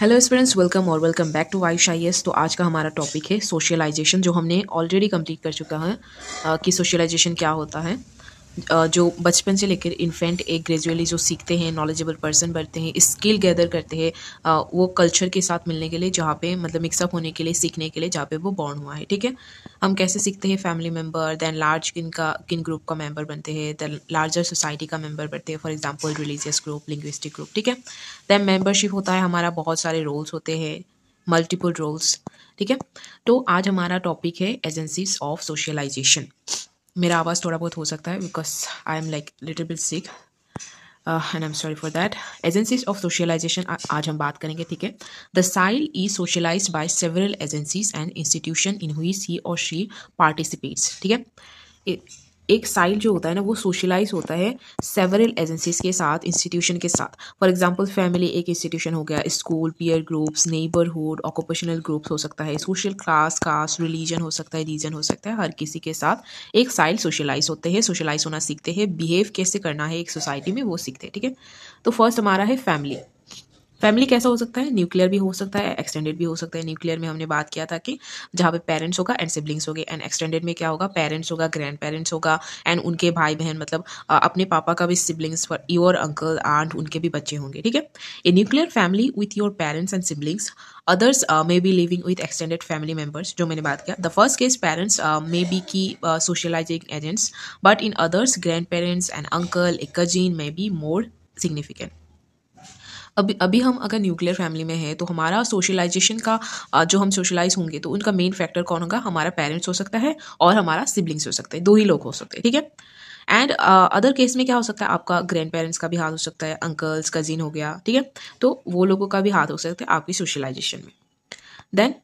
Hello students welcome और welcome back to Ayush I तो आज का हमारा टॉपिक है सोशलाइजेशन जो हमने ऑलरेडी कंप्लीट कर चुका है कि सोशलाइजेशन क्या होता है जो बचपन से लेकर इन्फेंट एक ग्रेजुअली जो सीखते हैं नॉलेजेबल पर्सन बनते हैं स्किल गैदर करते हैं वो कल्चर के साथ मिलने के लिए जहाँ पे मतलब मिक्सअप होने के लिए सीखने के लिए जहाँ पे वो बॉर्न हुआ है ठीक है हम कैसे सीखते हैं फैमिली मेम्बर दैन लार्ज किन का किन ग्रुप का मेम्बर बनते हैं दैन लार्जर सोसाइटी का मेम्बर बनते हैं for example religious group linguistic group ठीक है दैन मेम्बरशिप होता है हमारा बहुत सारे रोल्स होते हैं मल्टीपल रोल्स ठीक है तो आज हमारा टॉपिक है एजेंसीज ऑफ सोशलाइजेशन मेरा आवाज़ थोड़ा बहुत हो सकता है because I am like little bit sick and I am sorry for that agencies of socialisation आज हम बात करेंगे ठीक है the child is socialise by several agencies and institution in which see और शी पार्टिसिपेट्स ठीक है एक साइल जो होता है ना वो सोशलाइज होता है सेवरल एजेंसीज के साथ इंस्टीट्यूशन के साथ फॉर एग्जांपल फैमिली एक इंस्टीट्यूशन हो गया school peer groups neighbourhood occupational groups हो सकता है सोशल क्लास कास्ट रिलीजन हो सकता है रीजन हो सकता है हर किसी के साथ एक साइल सोशलाइज होते हैं सोशलाइज होना सीखते हैं बिहेव कैसे करना है एक सोसाइटी में वो सीखते हैं ठीक है तो फर्स्ट हमारा है फैमिली फैमिली कैसा हो सकता है न्यूक्लियर भी हो सकता है एक्सटेंडेड भी हो सकता है न्यूक्लियर में हमने बात किया था कि जहाँ पे पेरेंट्स होगा एंड सिबलिंग्स होगे एंड एक्सटेंडेड में क्या होगा पेरेंट्स होगा ग्रैंड पेरेंट्स होगा एंड उनके भाई बहन मतलब अपने पापा का भी siblings for your uncle aunt उनके भी बच्चे होंगे ठीक है a nuclear family with your parents and siblings others may be living with extended family members जो मैंने बात किया the first case parents may be key socialising agents but in others grandparents and uncle a cousin may be more significant अभी अभी हम अगर nuclear family में हैं तो हमारा सोशलाइजेशन का जो हम सोशलाइज होंगे तो उनका मेन फैक्टर कौन होगा हमारा पेरेंट्स हो सकता है और हमारा सिबलिंग्स हो सकते हैं दो ही लोग हो सकते हैं ठीक है एंड अदर केस में क्या हो सकता है आपका ग्रैंड पेरेंट्स का भी हाथ हो सकता है अंकल्स कजिन हो गया ठीक है तो वो लोगों का भी हाथ हो सकता है आपकी सोशलाइजेशन में then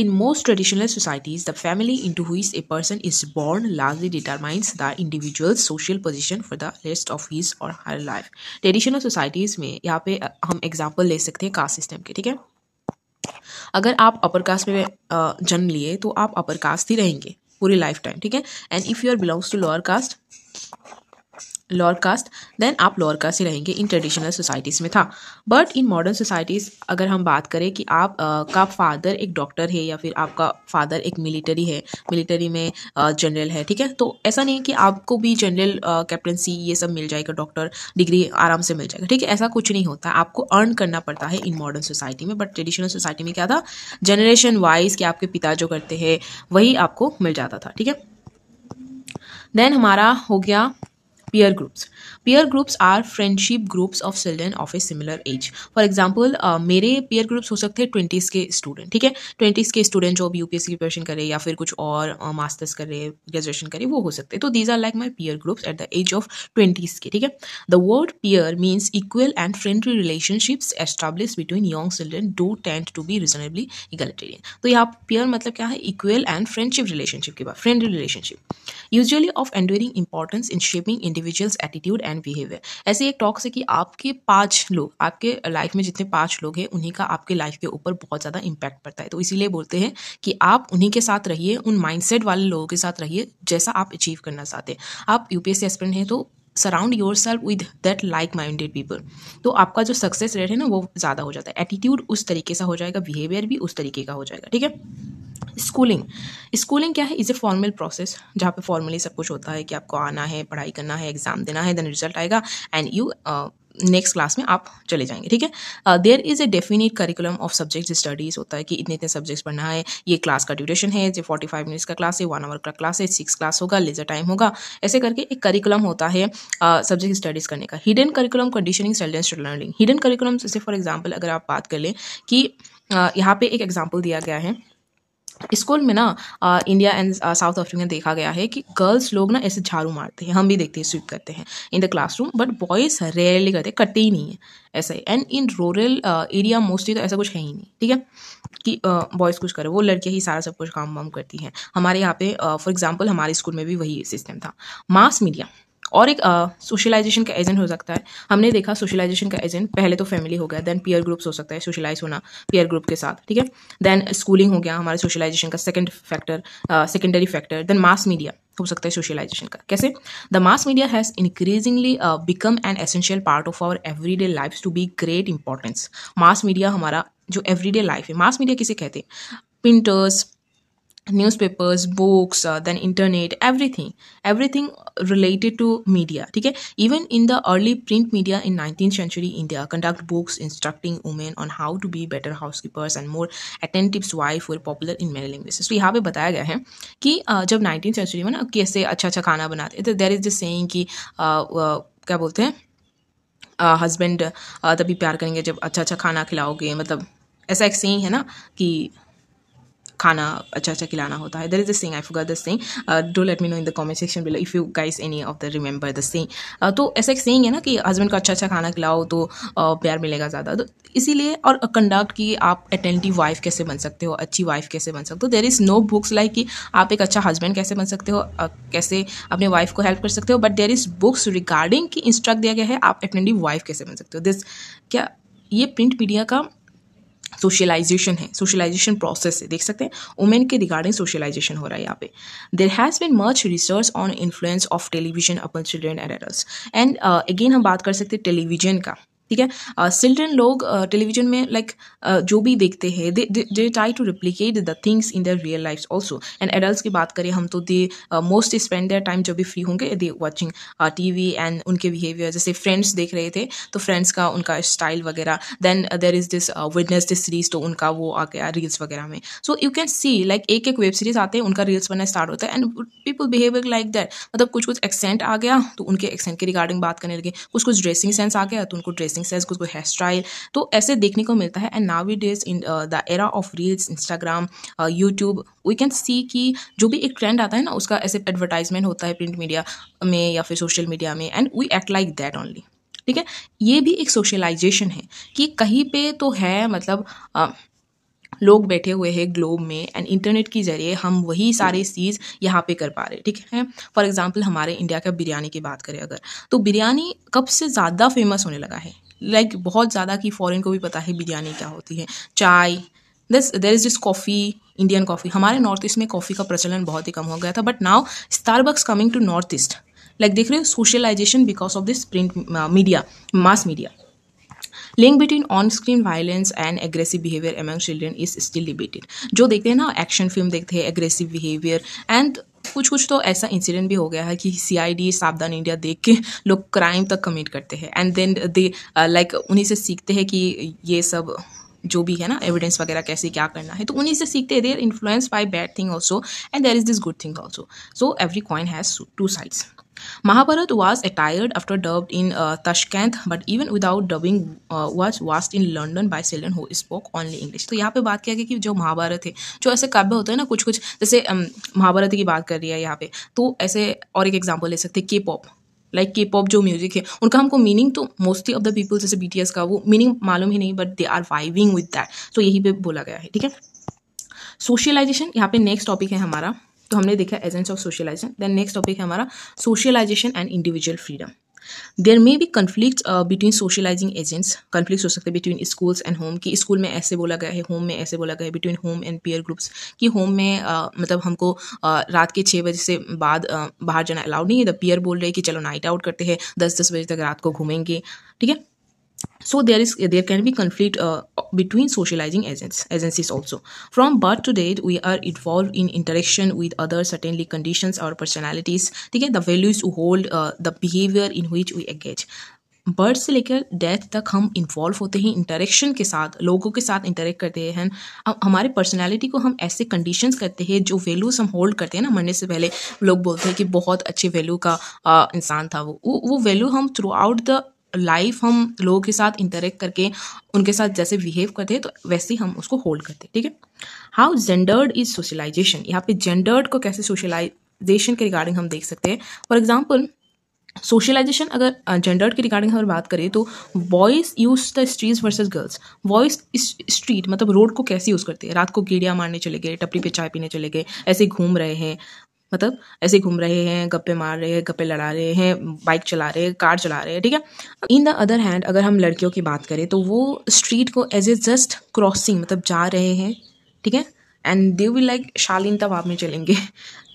In most traditional societies, the family into which a person is born largely determines the individual's social position for the rest of his or her life. Traditional societies में यहाँ पे हम एग्जाम्पल ले सकते हैं caste system के ठीक है अगर आप अपर कास्ट में जन्म लिए तो आप अपर कास्ट ही रहेंगे पूरी लाइफ टाइम ठीक है and if you are belongs to lower caste lower caste then आप लोअर कास्ट ही रहेंगे इन ट्रेडिशनल सोसाइटीज़ में था बट इन मॉडर्न सोसाइटीज़ अगर हम बात करें कि आप आ, का फादर एक डॉक्टर है या फिर आपका फादर एक मिलिट्री है मिलिट्री में जनरल है ठीक है तो ऐसा नहीं है कि आपको भी जनरल कैप्टनसी ये सब मिल जाएगा डॉक्टर डिग्री आराम से मिल जाएगा ठीक है ऐसा कुछ नहीं होता आपको अर्न करना पड़ता है इन मॉडर्न सोसाइटी में बट ट्रेडिशनल सोसाइटी में क्या था जनरेशन वाइज कि आपके पिता जो करते हैं वही आपको मिल जाता था ठीक है देन हमारा हो गया peer groups peer groups are friendship groups of children of a similar age for example मेरे पीयर ग्रुप्स हो सकते हैं ट्वेंटीज़ के स्टूडेंट ठीक है ट्वेंटीज़ के स्टूडेंट जो अब यू पी एस की प्रिपरेशन करे या फिर कुछ और मास्टर्स uh, करे ग्रेजुएशन करे वो हो सकते हैं तो these are like my peer groups at the age of twenties के ठीक है the word peer means equal and friendly relationships establish between young children do tend to be reasonably egalitarian तो यहाँ पीयर मतलब क्या है इक्वल एंड फ्रेंडशिप रिलेशनशिप के बाद friendly relationship usually of enduring importance in shaping individual individuals attitude and behaviour ऐसे एक talks है कि आपके पाँच लोग आपके लाइफ में जितने पाँच लोग हैं उन्हीं का आपके लाइफ के ऊपर बहुत ज़्यादा इम्पैक्ट पड़ता है तो इसीलिए बोलते हैं कि आप उन्हीं के साथ रहिए उन माइंडसेट वाले लोगों के साथ रहिए जैसा आप अचीव करना चाहते हैं आप यूपीएससी एस्पिरेंट हैं तो surround yourself with that like minded people तो आपका जो सक्सेस रेट है ना वो ज़्यादा हो जाता है एटीट्यूड उस तरीके से हो जाएगा बिहेवियर भी उस तरीके का हो जाएगा ठीक है स्कूलिंग स्कूलिंग क्या है इज़ ए फॉर्मल प्रोसेस जहाँ पे फॉर्मली सब कुछ होता है कि आपको आना है पढ़ाई करना है एग्ज़ाम देना है देन रिजल्ट आएगा एंड यू नेक्स्ट क्लास में आप चले जाएंगे ठीक है there is a definite curriculum of subject studies होता है कि इतने इतने सब्जेक्ट्स पढ़ना है ये क्लास का ड्यूरेशन है जो फोर्टी फाइव मिनट्स का क्लास है वन आवर का क्लास है सिक्स क्लास होगा लेजर टाइम होगा ऐसे करके एक करिकुलम होता है सब्जेक्ट uh, स्टडीज़ करने का हिडन करिकुलम कंडीशनिंग सेल्डेंस टू लर्निंग हिडन करिकुलम जैसे फॉर एग्जाम्पल अगर आप बात कर लें कि uh, यहाँ पे एक एग्जाम्पल दिया गया है स्कूल में ना इंडिया एंड साउथ अफ्रीका में देखा गया है कि गर्ल्स लोग ना ऐसे झाड़ू मारते हैं हम भी देखते हैं स्वीप करते हैं in the classroom but boys rarely करते करते ही नहीं है ऐसा ही and in rural area mostly तो ऐसा कुछ है ही नहीं ठीक है कि बॉयज़ कुछ करे वो लड़कियाँ ही सारा सब कुछ काम वाम करती हैं हमारे यहाँ पे फॉर एग्जाम्पल हमारे स्कूल में भी वही सिस्टम था मास मीडिया और एक सोशलाइजेशन का एजेंट हो सकता है हमने देखा सोशलाइजेशन का एजेंट पहले तो फैमिली हो गया देन पीयर ग्रुप्स हो सकता है सोशलाइज होना पीयर ग्रुप के साथ ठीक है देन स्कूलिंग हो गया हमारे सोशलाइजेशन का second factor secondary factor then mass media हो सकता है सोशलाइजेशन का कैसे the mass media has increasingly become an essential part of our every day life to be great importance mass media हमारा जो एवरीडे लाइफ है mass media किसे कहते हैं printers newspapers books then internet everything everything related to media ठीक है even in the early print media in nineteen century India conduct books instructing women on how to be better housekeepers and more attentive wife were popular in many languages तो यहाँ पे बताया गया है कि uh, जब nineteen century में ना कैसे अच्छा अच्छा खाना बनाते तो देर इज द सेम कि uh, uh, क्या बोलते हैं हस्बैंड तभी प्यार करेंगे जब अच्छा अच्छा खाना खिलाओगे मतलब ऐसा एक सेम है ना कि खाना अच्छा अच्छा खिलाना होता है there is this thing I forgot this thing though let me know in the comment section below if you guys any of the remember this thing तो ऐसा एक सेंग है ना कि हस्बैंड को अच्छा अच्छा खाना खिलाओ तो uh, प्यार मिलेगा ज़्यादा तो इसीलिए और कंडक्ट की आप अटेंटिव वाइफ कैसे बन सकते हो अच्छी वाइफ कैसे बन सकते हो there is no books like कि आप एक अच्छा हस्बैंड कैसे बन सकते हो uh, कैसे अपने वाइफ को हेल्प कर सकते हो but there is books regarding कि इंस्ट्रक्ट दिया गया है आप अटेंटिव वाइफ कैसे बन सकते हो दिस क्या ये प्रिंट मीडिया का सोशलाइजेशन है सोशलाइजेशन प्रोसेस है देख सकते हैं वुमेन के रिगार्डिंग सोशलाइजेशन हो रहा है यहाँ पे there has been much research on influence of television upon children and adult and again हम बात कर सकते हैं टेलीविजन का ठीक है चिल्ड्रन uh, लोग टेलीविजन uh, में लाइक uh, जो भी देखते हैं they try to replicate the things in the real life also and adult की बात करें हम तो they most spend their time जब भी फ्री होंगे they watching T V and उनके बिहेवियर जैसे फ्रेंड्स देख रहे थे तो फ्रेंड्स का उनका स्टाइल वगैरह then there is this Wednesday this series तो उनका वो आ गया रील्स वगैरह में so you can see like एक एक वेब सीरीज आते हैं उनका रील्स बनना स्टार्ट होता है and people behaviour like that मतलब कुछ कुछ एक्सेंट आ गया तो उनके एक्सेंट के रिगार्डिंग बात करने लगे कुछ कुछ ड्रेसिंग सेंस आ गया तो उनको ड्रेस ड्रेसिंग सेंस कुछ कोई हेयर स्टाइल तो ऐसे देखने को मिलता है and nowadays in the era of reels Instagram YouTube we can see कि जो भी एक ट्रेंड आता है ना उसका ऐसे एडवर्टाइजमेंट होता है प्रिंट मीडिया में या फिर सोशल मीडिया में and we act like that only ठीक है ये भी एक सोशलाइजेशन है कि कहीं पे तो है मतलब आ, uh, लोग बैठे हुए हैं ग्लोब में एंड इंटरनेट के ज़रिए हम वही सारे चीज़ यहाँ पे कर पा रहे ठीक है फॉर एग्जांपल हमारे इंडिया का बिरयानी की बात करें अगर तो बिरयानी कब से ज़्यादा फेमस होने लगा है लाइक like, बहुत ज़्यादा कि फॉरेन को भी पता है बिरयानी क्या होती है चाय this there is this coffee Indian coffee हमारे नॉर्थ ईस्ट में कॉफ़ी का प्रचलन बहुत ही कम हो गया था but now Starbucks coming to north east like देख रहे हो socialisation because of this print media mass media link between on screen violence and aggressive behaviour among children is still debated जो देखते हैं ना एक्शन फिल्म देखते हैं aggressive behaviour and कुछ कुछ तो ऐसा इंसिडेंट भी हो गया है कि सी आई डी सावधान इंडिया देख के लोग क्राइम तक कमिट करते हैं एंड देन दे लाइक उन्हीं से सीखते हैं कि ये सब जो भी है ना एविडेंस वगैरह कैसे क्या करना है तो उन्हीं से सीखते हैं their influence by bad thing also and there is this good thing also so every coin has two sides Mahabharat was attired after dubbed in uh, Tashkent, but even without dubbing uh, was watched in London by Celine who spoke only English. तो यहाँ पे बात किया गया कि जो महाभारत है जो ऐसे काव्य होते हैं ना कुछ कुछ जैसे um, महाभारत की बात कर रही है यहाँ पे तो ऐसे और एक एग्जाम्पल ले सकते हैं K pop like K pop जो म्यूजिक है उनका हमको मीनिंग तो मोस्टली ऑफ द पीपल जैसे बी का वो मीनिंग मालूम ही नहीं but they are vibing with that तो यही पे बोला गया है ठीक है सोशलाइजेशन यहाँ पे नेक्स्ट टॉपिक है हमारा तो हमने देखा agents of socialisation then next topic है हमारा socialisation and individual freedom there may be conflict between socialising agents conflict हो सकते हैं बिटवीन स्कूल्स एंड होम कि स्कूल में ऐसे बोला गया है होम में ऐसे बोला गया है between home and peer groups कि होम में uh, मतलब हमको uh, रात के छः बजे से बाद uh, बाहर जाना अलाउड नहीं है द पियर बोल रहे हैं कि चलो नाइट आउट करते हैं दस दस बजे तक रात को घूमेंगे ठीक है so there is there can be conflict uh, between socializing agents agencies also from birth to date we are involved in interaction with others certainly conditions our personalities they get the values we hold uh, the behavior in which we engage birth से लेकर death तक हम involve होते हैं interaction के साथ लोगों के साथ इंटरेक्ट करते हैं अब हमारे पर्सनालिटी को हम ऐसे कंडीशंस करते हैं जो वैल्यूज़ हम होल्ड करते हैं ना मरने से पहले लोग बोलते हैं कि बहुत अच्छे वैल्यू का इंसान था वो वो वैल्यू हम थ्रू आउट द लाइफ हम लोगों के साथ इंटरेक्ट करके उनके साथ जैसे बिहेव करते हैं तो वैसे ही हम उसको होल्ड करते हैं ठीक है हाउ जेंडर्ड इज सोशलाइजेशन यहाँ पे जेंडर्ड को कैसे सोशलाइजेशन के रिगार्डिंग हम देख सकते हैं फॉर एग्जाम्पल सोशलाइजेशन अगर जेंडर के रिगार्डिंग अगर बात करें तो boys use the street versus girls boys street मतलब रोड को कैसे यूज़ करते हैं रात को गेड़िया मारने चले गए टपरी पे चाय पीने चले गए ऐसे घूम रहे हैं मतलब ऐसे घूम रहे हैं गप्पे मार रहे हैं गप्पे लड़ा रहे हैं बाइक चला रहे हैं कार चला रहे हैं ठीक है इन द अदर हैंड अगर हम लड़कियों की बात करें तो वो स्ट्रीट को एज ए जस्ट क्रॉसिंग मतलब जा रहे हैं ठीक है एंड दे वी लाइक शालीन तब आप में चलेंगे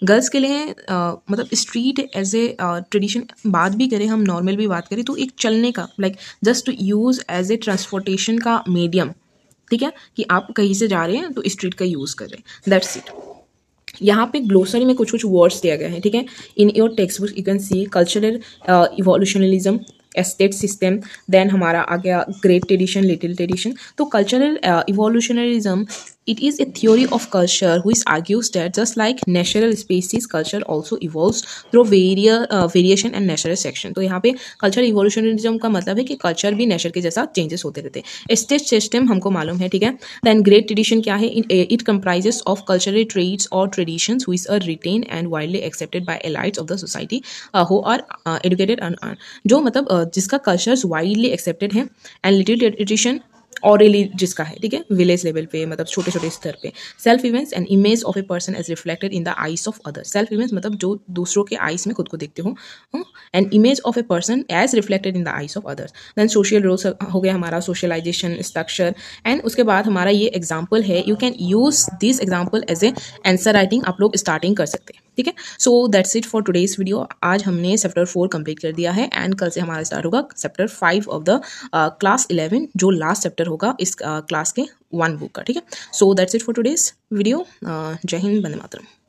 गर्ल्स के लिए आ, मतलब स्ट्रीट एज ए ट्रेडिशन बात भी करें हम नॉर्मल भी बात करें तो एक चलने का like just to use as a transportation का मीडियम ठीक है कि आप कहीं से जा रहे हैं तो स्ट्रीट का यूज़ कर रहे हैं दैट्स इट यहाँ पे ग्लोसरी में कुछ कुछ वर्ड्स दिया गया है ठीक है in your textbook you can see cultural evolutionism estate system then हमारा आ गया ग्रेट ट्रेडिशन लिटिल ट्रेडिशन तो cultural evolutionism uh, It is a theory of culture which argues that just like natural species, culture also evolves through various variation and natural selection तो यहाँ पे culture इवोल्यूशनिज्म का मतलब है कि कल्चर भी nature के जैसा चेंजेस होते रहते हैं स्टेट सिस्टम हमको मालूम है ठीक है दैन ग्रेट ट्रेडिशन क्या है it comprises of cultural traits और tradition which are written and widely accepted by elites of the society who are educated जो मतलब uh, जिसका कल्चर वाइडली एक्सेप्टेड है एंड लिटिल ट्रेडिशन ऑरली जिसका है ठीक है विलेज लेवल पे मतलब छोटे छोटे स्तर पे self events and image of a person as reflected in the eyes of other self events मतलब जो दूसरों के आइस में खुद को देखते हो and image of a person as reflected in the eyes of others then social roles हो गया हमारा सोशलाइजेशन स्ट्रक्चर एंड उसके बाद हमारा ये एग्जाम्पल है you can use this example as a answer writing आप लोग स्टार्टिंग कर सकते हैं ठीक है so that's it for today's video आज हमने चैप्टर फोर कंप्लीट कर दिया है एंड कल से हमारा स्टार्ट होगा chapter five of the class eleven जो लास्ट चैप्टर होगा इस क्लास uh, के वन बुक का ठीक है so that's it for today's video जय हिंद बंदे मातरम